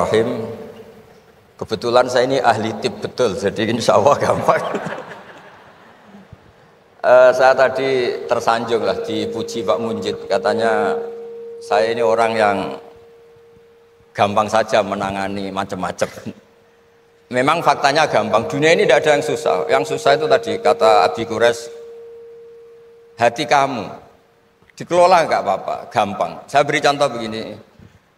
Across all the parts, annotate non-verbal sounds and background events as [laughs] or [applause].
Rahim Kebetulan saya ini ahli tip betul Jadi insya Allah gampang uh, [laughs] Saya tadi tersanjung lah Dipuji Pak Munjid Katanya saya ini orang yang Gampang saja menangani macam-macam [laughs] Memang faktanya gampang Dunia ini tidak ada yang susah Yang susah itu tadi kata Abi Kures Hati kamu Dikelola nggak apa-apa Gampang Saya beri contoh begini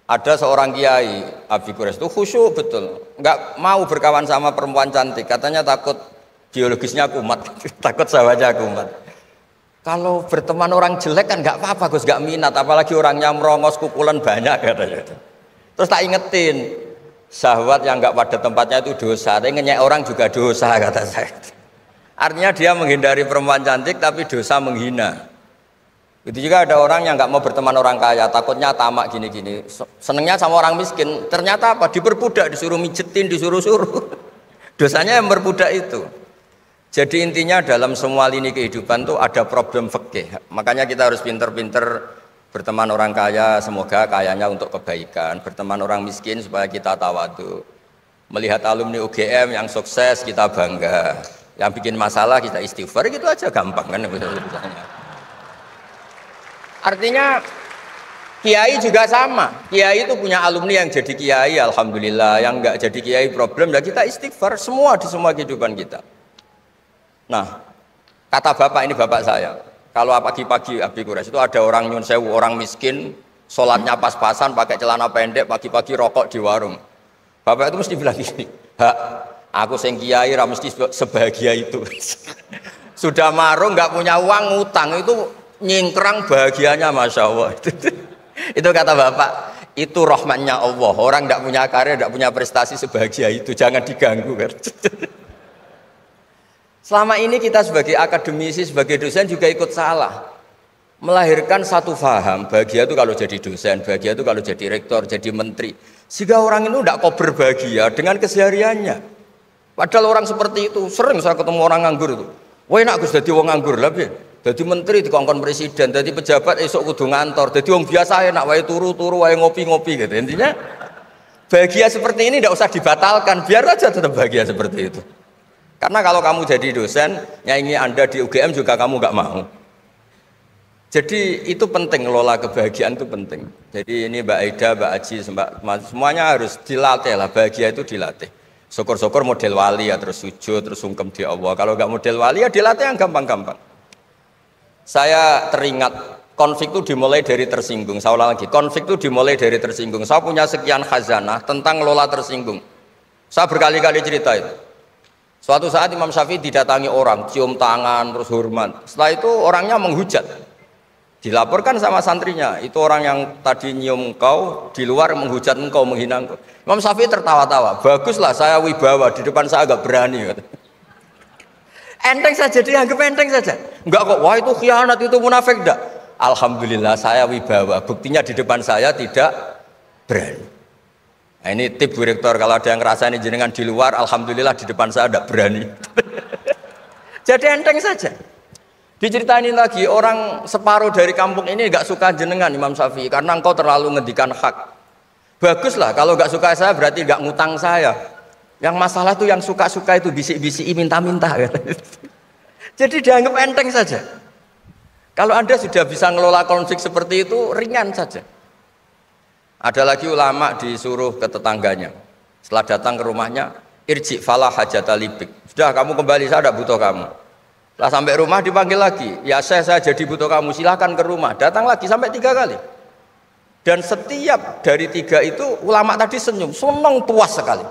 ada seorang kiai, Abi Kures itu khusyuk betul. Nggak mau berkawan sama perempuan cantik, katanya takut biologisnya kumat, [laughs] takut sawahnya kumat. Kalau berteman orang jelek kan nggak apa-apa, Gus nggak minat, apalagi orangnya merongos kukulan banyak katanya. Terus tak ingetin, sahabat yang nggak pada tempatnya itu dosa. Tapi ngenyek orang juga dosa kata saya. Artinya dia menghindari perempuan cantik tapi dosa menghina. Itu juga ada orang yang nggak mau berteman orang kaya, takutnya tamak gini-gini. Senengnya sama orang miskin, ternyata apa? Diperbudak, disuruh mijetin, disuruh-suruh. [laughs] Dosanya yang berbudak itu. Jadi intinya dalam semua lini kehidupan tuh ada problem fakih. Makanya kita harus pinter-pinter berteman orang kaya, semoga kayanya untuk kebaikan. Berteman orang miskin supaya kita tawadu. Melihat alumni UGM yang sukses kita bangga. Yang bikin masalah kita istighfar gitu aja gampang kan [laughs] misalnya. Artinya Kiai juga sama. Kiai itu punya alumni yang jadi kiai, alhamdulillah. Yang nggak jadi kiai problem, ya kita istighfar semua di semua kehidupan kita. Nah, kata bapak ini bapak saya. Kalau pagi-pagi Abi Quraisy itu ada orang nyun sewu, orang miskin, sholatnya pas-pasan, pakai celana pendek, pagi-pagi rokok di warung. Bapak itu mesti bilang gini, Hak, aku sing kiai, mesti sebahagia itu. [laughs] Sudah marung, nggak punya uang, utang itu nyingkrang bahagianya masya Allah [laughs] itu kata bapak itu rahmatnya Allah orang tidak punya karir tidak punya prestasi sebahagia itu jangan diganggu kan. [laughs] selama ini kita sebagai akademisi sebagai dosen juga ikut salah melahirkan satu faham bahagia itu kalau jadi dosen bahagia itu kalau jadi rektor jadi menteri sehingga orang itu tidak kok berbahagia dengan kesehariannya padahal orang seperti itu sering saya ketemu orang nganggur itu wah enak gus jadi wong nganggur lah jadi menteri di kongkon presiden, jadi pejabat esok kudu ngantor, jadi orang biasa ya nak wae turu-turu wae ngopi-ngopi gitu. Intinya bahagia seperti ini tidak usah dibatalkan, biar aja tetap bahagia seperti itu. Karena kalau kamu jadi dosen, nyanyi Anda di UGM juga kamu nggak mau. Jadi itu penting lola kebahagiaan itu penting. Jadi ini Mbak Aida, Mbak Aji, Mbak semuanya harus dilatih lah bahagia itu dilatih. Syukur-syukur model wali ya terus sujud, terus sungkem di Allah. Kalau nggak model wali ya dilatih yang gampang-gampang. Saya teringat konflik itu dimulai dari tersinggung. Saya ulang lagi, konflik itu dimulai dari tersinggung. Saya punya sekian khazanah tentang lola tersinggung. Saya berkali-kali cerita itu. Suatu saat Imam Syafi'i didatangi orang, cium tangan, terus hormat. Setelah itu orangnya menghujat. Dilaporkan sama santrinya, itu orang yang tadi nyium engkau, di luar menghujat engkau, menghina engkau. Imam Syafi'i tertawa-tawa, baguslah saya wibawa, di depan saya agak berani. Gitu. Enteng saja dianggap enteng saja. Enggak kok, wah itu khianat itu munafik enggak. Alhamdulillah saya wibawa. Buktinya di depan saya tidak berani. Nah, ini tip Rektor kalau ada yang ini jenengan di luar, alhamdulillah di depan saya tidak berani. [laughs] Jadi enteng saja. Diceritain lagi orang separuh dari kampung ini enggak suka jenengan Imam Syafi'i karena engkau terlalu ngedikan hak. Baguslah kalau enggak suka saya berarti enggak ngutang saya. Yang masalah tuh yang suka-suka itu bisik-bisik minta-minta [laughs] Jadi dianggap enteng saja. Kalau Anda sudah bisa ngelola konflik seperti itu ringan saja. Ada lagi ulama disuruh ke tetangganya. Setelah datang ke rumahnya, irji falah hajat alibik. Sudah kamu kembali saya tidak butuh kamu. Setelah sampai rumah dipanggil lagi. Ya saya saya jadi butuh kamu. Silahkan ke rumah. Datang lagi sampai tiga kali. Dan setiap dari tiga itu ulama tadi senyum, senang puas sekali.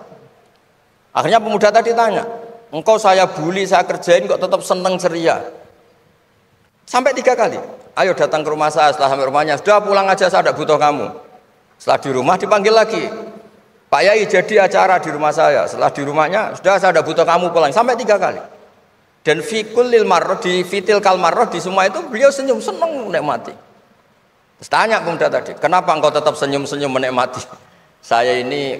Akhirnya pemuda tadi tanya, engkau saya bully, saya kerjain kok tetap seneng ceria. Sampai tiga kali. Ayo datang ke rumah saya setelah sampai rumahnya. Sudah pulang aja saya tidak butuh kamu. Setelah di rumah dipanggil lagi. Pak Yai jadi acara di rumah saya. Setelah di rumahnya sudah saya tidak butuh kamu pulang. Sampai tiga kali. Dan fikul lil marroh di fitil kal marroh di semua itu beliau senyum seneng menikmati. Terus tanya pemuda tadi, kenapa engkau tetap senyum-senyum menikmati? Saya ini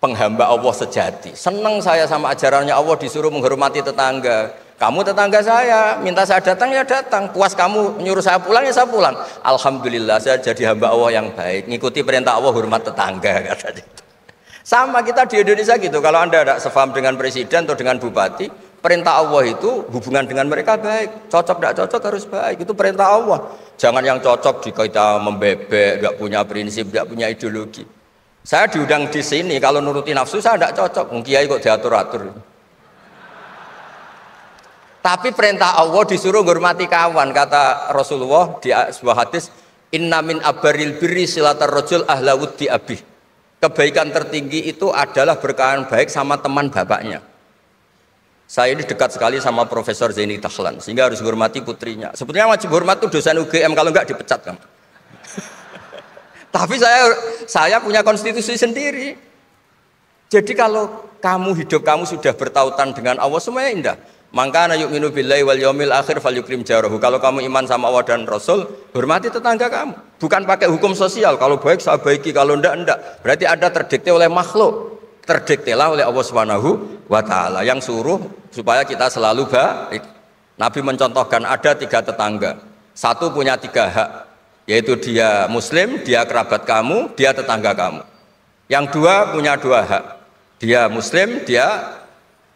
penghamba Allah sejati. Senang saya sama ajarannya Allah disuruh menghormati tetangga. Kamu tetangga saya, minta saya datang ya datang. Puas kamu nyuruh saya pulang ya saya pulang. Alhamdulillah saya jadi hamba Allah yang baik. Ngikuti perintah Allah hormat tetangga [laughs] kata Sama kita di Indonesia gitu. Kalau anda tidak sefaham dengan presiden atau dengan bupati, perintah Allah itu hubungan dengan mereka baik. Cocok tidak cocok harus baik. Itu perintah Allah. Jangan yang cocok jika kita membebek, nggak punya prinsip, nggak punya ideologi. Saya diundang di sini, kalau nuruti nafsu saya tidak cocok. Kiai kok diatur-atur. Tapi perintah Allah disuruh menghormati kawan, kata Rasulullah di sebuah hadis, Inna min abaril birri silatar rojul ahlawud di abih. Kebaikan tertinggi itu adalah berkawan baik sama teman bapaknya. Saya ini dekat sekali sama Profesor Zaini Tahlan, sehingga harus menghormati putrinya. Sebetulnya wajib hormat itu dosen UGM, kalau enggak dipecat. Kan? Tapi saya saya punya konstitusi sendiri. Jadi kalau kamu hidup kamu sudah bertautan dengan Allah semuanya indah. Maka anak yu'minu billahi wal yaumil akhir fal yukrim jarahu. Kalau kamu iman sama Allah dan Rasul, hormati tetangga kamu. Bukan pakai hukum sosial. Kalau baik saya baiki, kalau ndak ndak. Berarti ada terdikte oleh makhluk. Terdiktelah oleh Allah Subhanahu wa taala yang suruh supaya kita selalu baik. Nabi mencontohkan ada tiga tetangga. Satu punya tiga hak yaitu dia muslim, dia kerabat kamu, dia tetangga kamu. Yang dua punya dua hak. Dia muslim, dia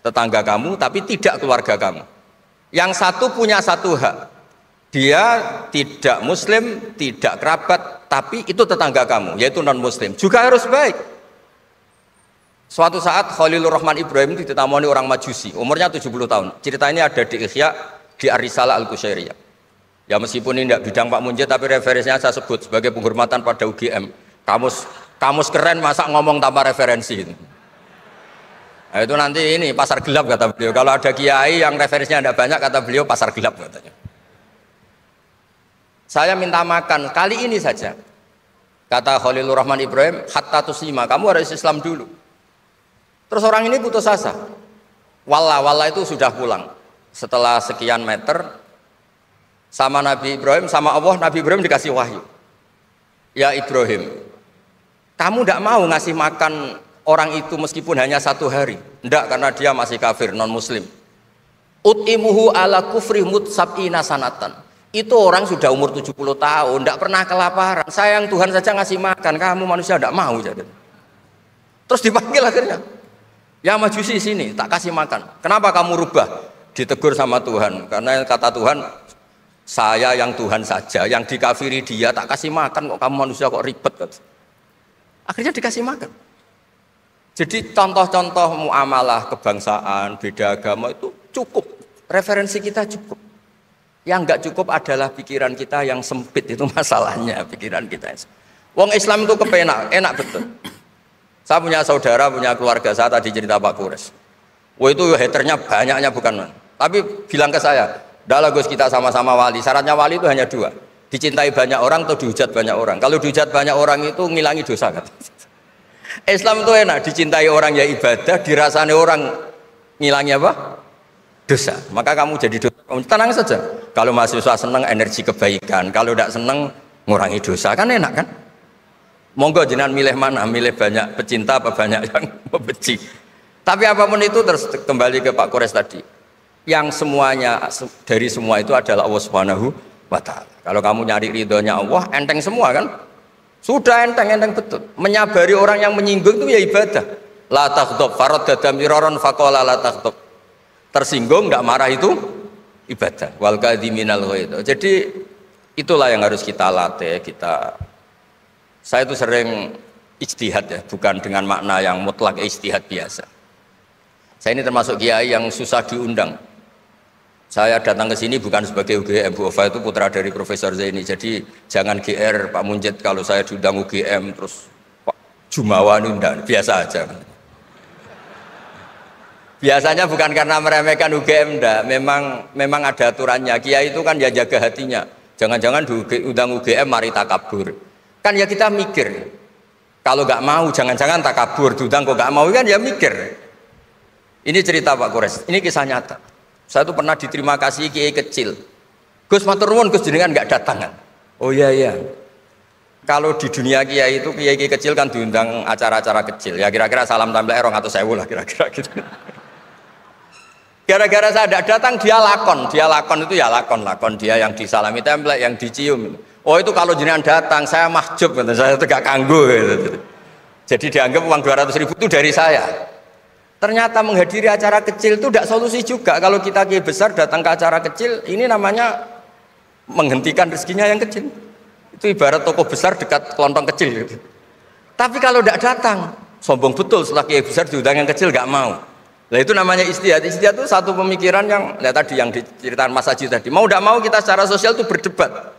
tetangga kamu tapi tidak keluarga kamu. Yang satu punya satu hak. Dia tidak muslim, tidak kerabat, tapi itu tetangga kamu, yaitu non muslim. Juga harus baik. Suatu saat Khalilur Rahman Ibrahim itu orang Majusi, umurnya 70 tahun. Cerita ini ada di Ikhya di Arisala Al-Qusyairiyah. Ya meskipun ini tidak bidang Pak Munjid, tapi referensinya saya sebut sebagai penghormatan pada UGM. Kamus kamus keren masa ngomong tanpa referensi Nah, itu nanti ini pasar gelap kata beliau. Kalau ada kiai yang referensinya ada banyak kata beliau pasar gelap katanya. Saya minta makan kali ini saja. Kata Khalilur Rahman Ibrahim, hatta tuslima, kamu harus Islam dulu. Terus orang ini putus asa. Wallah wallah itu sudah pulang. Setelah sekian meter, sama Nabi Ibrahim sama Allah Nabi Ibrahim dikasih wahyu ya Ibrahim kamu tidak mau ngasih makan orang itu meskipun hanya satu hari tidak karena dia masih kafir non muslim utimuhu ala kufri mutsab'ina sanatan itu orang sudah umur 70 tahun tidak pernah kelaparan sayang Tuhan saja ngasih makan kamu manusia tidak mau jadi terus dipanggil akhirnya ya majusi sini tak kasih makan kenapa kamu rubah ditegur sama Tuhan karena kata Tuhan saya yang Tuhan saja, yang dikafiri dia tak kasih makan kok kamu manusia kok ribet Akhirnya dikasih makan. Jadi contoh-contoh muamalah kebangsaan, beda agama itu cukup. Referensi kita cukup. Yang nggak cukup adalah pikiran kita yang sempit itu [laughs] masalahnya pikiran kita. Wong Islam itu kepenak, enak betul. Saya punya saudara, punya keluarga saya tadi cerita Pak Kures. Wah itu haternya banyaknya bukan. Tapi bilang ke saya, Dahlah Gus kita sama-sama wali. Syaratnya wali itu hanya dua. Dicintai banyak orang atau dihujat banyak orang. Kalau dihujat banyak orang itu ngilangi dosa. kan [laughs] Islam itu enak. Dicintai orang ya ibadah. Dirasani orang ngilangi apa? Dosa. Maka kamu jadi dosa. tenang saja. Kalau mahasiswa senang energi kebaikan. Kalau tidak senang ngurangi dosa. Kan enak kan? Monggo jenengan milih mana? Milih banyak pecinta apa banyak yang [laughs] membenci? Tapi apapun itu terus kembali ke Pak Kores tadi yang semuanya dari semua itu adalah Allah Subhanahu wa taala. Kalau kamu nyari ridhonya Allah, enteng semua kan? Sudah enteng-enteng betul. Menyabari orang yang menyinggung itu ya ibadah. La taghdab farad dadam iraron faqala la taghdab. Tersinggung enggak marah itu ibadah. Wal kadziminal ghaidh. Jadi itulah yang harus kita latih, kita saya itu sering ijtihad ya, bukan dengan makna yang mutlak ijtihad biasa. Saya ini termasuk kiai yang susah diundang. Saya datang ke sini bukan sebagai UGM, Bu Ova itu putra dari Profesor Zaini. Jadi jangan GR Pak Munjid kalau saya diundang UGM terus Pak Jumawa biasa aja. Biasanya bukan karena meremehkan UGM, enggak. Memang memang ada aturannya. Kiai itu kan ya jaga hatinya. Jangan-jangan diundang UGM mari takabur. Kan ya kita mikir. Kalau nggak mau, jangan-jangan takabur. Diundang kok nggak mau kan ya mikir. Ini cerita Pak Kores. Ini kisah nyata. Saya tuh pernah diterima kasih kiai kecil. Gus matur Gus jenengan nggak datang kan? Oh iya iya. Kalau di dunia kiai itu kiai kiai kecil kan diundang acara-acara kecil. Ya kira-kira salam tampil erong atau sewu lah kira-kira gitu. Gara-gara saya tidak datang dia lakon, dia lakon itu ya lakon, lakon dia yang disalami tampil yang dicium. Oh itu kalau jenengan datang saya mahjub, saya tegak kanggu Gitu. Jadi dianggap uang 200 ribu itu dari saya. Ternyata menghadiri acara kecil itu tidak solusi juga. Kalau kita kiai besar datang ke acara kecil, ini namanya menghentikan rezekinya yang kecil. Itu ibarat toko besar dekat kelontong kecil. Gitu. Tapi kalau tidak datang, sombong betul setelah kiai besar diundang yang kecil nggak mau. Nah itu namanya istiadat. Istiadat itu satu pemikiran yang ya tadi yang diceritakan Mas Haji tadi. Mau tidak mau kita secara sosial itu berdebat.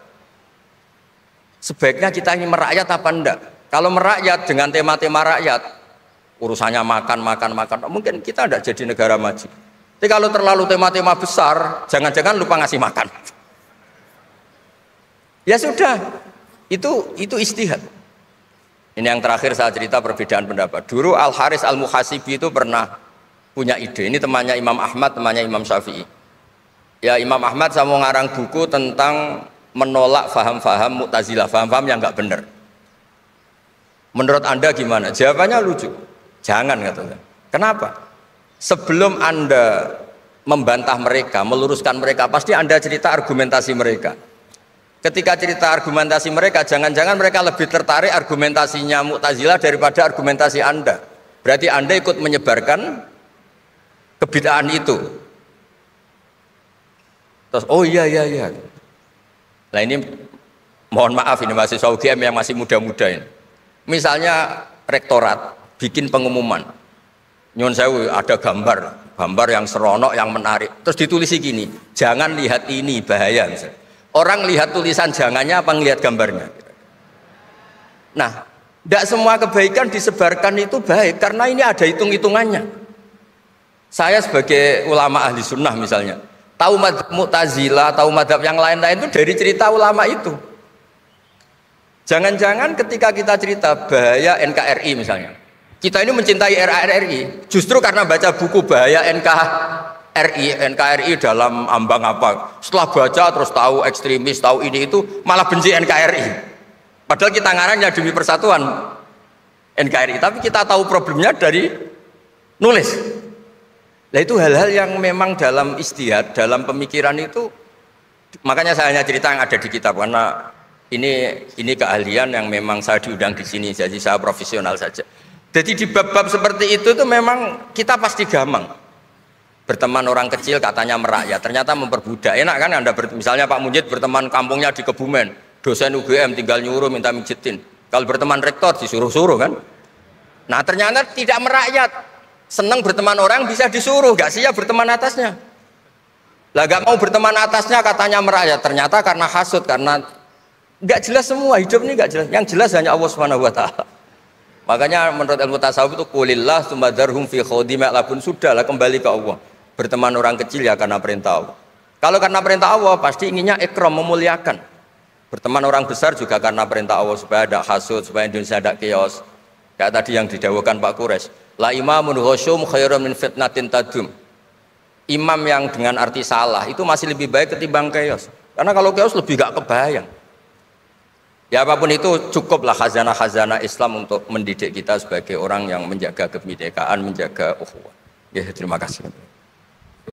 Sebaiknya kita ini merakyat apa enggak? Kalau merakyat dengan tema-tema rakyat, urusannya makan, makan, makan. Mungkin kita tidak jadi negara maju. Tapi kalau terlalu tema-tema besar, jangan-jangan lupa ngasih makan. Ya sudah, itu itu istihad. Ini yang terakhir saya cerita perbedaan pendapat. Dulu Al Haris Al Muhasibi itu pernah punya ide. Ini temannya Imam Ahmad, temannya Imam Syafi'i. Ya Imam Ahmad saya mau ngarang buku tentang menolak faham-faham Mu'tazilah, faham-faham yang nggak benar. Menurut Anda gimana? Jawabannya lucu. Jangan katanya. Kenapa? Sebelum Anda membantah mereka, meluruskan mereka, pasti Anda cerita argumentasi mereka. Ketika cerita argumentasi mereka, jangan-jangan mereka lebih tertarik argumentasinya Mu'tazilah daripada argumentasi Anda. Berarti Anda ikut menyebarkan kebidaan itu. Terus, oh iya, iya, iya. Nah ini mohon maaf ini masih UGM yang masih muda-muda ini. Misalnya rektorat, bikin pengumuman. Nyun sewu ada gambar, gambar yang seronok, yang menarik. Terus ditulis gini, jangan lihat ini bahaya misalnya. Orang lihat tulisan jangannya apa ngelihat gambarnya. Nah, tidak semua kebaikan disebarkan itu baik karena ini ada hitung-hitungannya. Saya sebagai ulama ahli sunnah misalnya, tahu madhab Mu'tazila, tahu madhab yang lain-lain itu dari cerita ulama itu. Jangan-jangan ketika kita cerita bahaya NKRI misalnya, kita ini mencintai RRI justru karena baca buku bahaya NKRI, NKRI dalam ambang apa. Setelah baca terus tahu ekstremis, tahu ini itu malah benci NKRI. Padahal kita ngarangnya demi persatuan NKRI, tapi kita tahu problemnya dari nulis. Nah itu hal-hal yang memang dalam istihad, dalam pemikiran itu makanya saya hanya cerita yang ada di kitab karena ini ini keahlian yang memang saya diundang di sini jadi saya profesional saja. Jadi di bab-bab seperti itu tuh memang kita pasti gamang. Berteman orang kecil katanya merakyat, ternyata memperbudak. Enak kan Anda ber, misalnya Pak Munjid berteman kampungnya di Kebumen, dosen UGM tinggal nyuruh minta mijitin. Kalau berteman rektor disuruh-suruh kan. Nah ternyata tidak merakyat, seneng berteman orang bisa disuruh, gak sih ya berteman atasnya. Lah gak mau berteman atasnya katanya merakyat, ternyata karena hasut, karena gak jelas semua hidup ini gak jelas. Yang jelas hanya Allah swt. Makanya menurut ilmu tasawuf itu kulillah sumadarhum fi khodima lakun sudahlah kembali ke Allah. Berteman orang kecil ya karena perintah Allah. Kalau karena perintah Allah pasti inginnya ikram memuliakan. Berteman orang besar juga karena perintah Allah supaya ada hasud, supaya Indonesia ada kios. Kayak tadi yang didawukan Pak Kures. La imamun khusyum khairun min fitnatin tadum. Imam yang dengan arti salah itu masih lebih baik ketimbang kios. Karena kalau kios lebih gak kebayang. Ya apapun itu cukuplah khazanah-khazanah Islam untuk mendidik kita sebagai orang yang menjaga kebinekaan, menjaga ukhuwah. Ya, terima kasih.